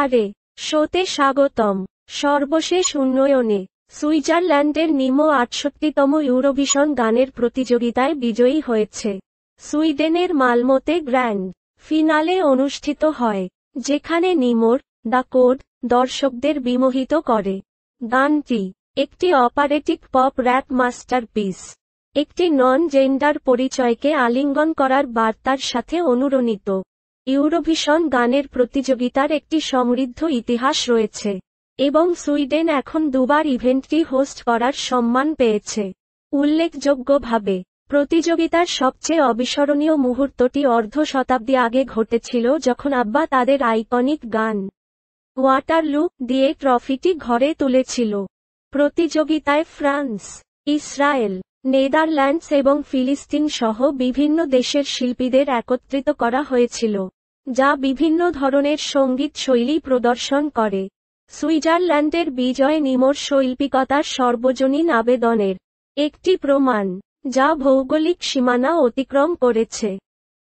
আরে শোতে স্বাগতম সর্বশেষ উন্নয়নে সুইজারল্যান্ডের নিমো আটষট্টিতম ইউরোভিশন গানের প্রতিযোগিতায় বিজয়ী হয়েছে সুইডেনের মালমোতে গ্র্যান্ড ফিনালে অনুষ্ঠিত হয় যেখানে নিমোর দ্য কোড দর্শকদের বিমোহিত করে গানটি একটি অপারেটিক পপ র্যাপ মাস্টারপিস একটি নন জেন্ডার পরিচয়কে আলিঙ্গন করার বার্তার সাথে অনুরণিত ইউরোভিশন গানের প্রতিযোগিতার একটি সমৃদ্ধ ইতিহাস রয়েছে এবং সুইডেন এখন দুবার ইভেন্টটি হোস্ট করার সম্মান পেয়েছে উল্লেখযোগ্যভাবে প্রতিযোগিতার সবচেয়ে অবিস্মরণীয় মুহূর্তটি অর্ধ শতাব্দী আগে ঘটেছিল যখন আব্বা তাদের আইকনিক গান ওয়াটারলু দিয়ে ট্রফিটি ঘরে তুলেছিল প্রতিযোগিতায় ফ্রান্স ইসরায়েল নেদারল্যান্ডস এবং ফিলিস্তিন সহ বিভিন্ন দেশের শিল্পীদের একত্রিত করা হয়েছিল যা বিভিন্ন ধরনের সঙ্গীত শৈলী প্রদর্শন করে সুইজারল্যান্ডের বিজয় নিমোর শৈল্পিকতার সর্বজনীন আবেদনের একটি প্রমাণ যা ভৌগোলিক সীমানা অতিক্রম করেছে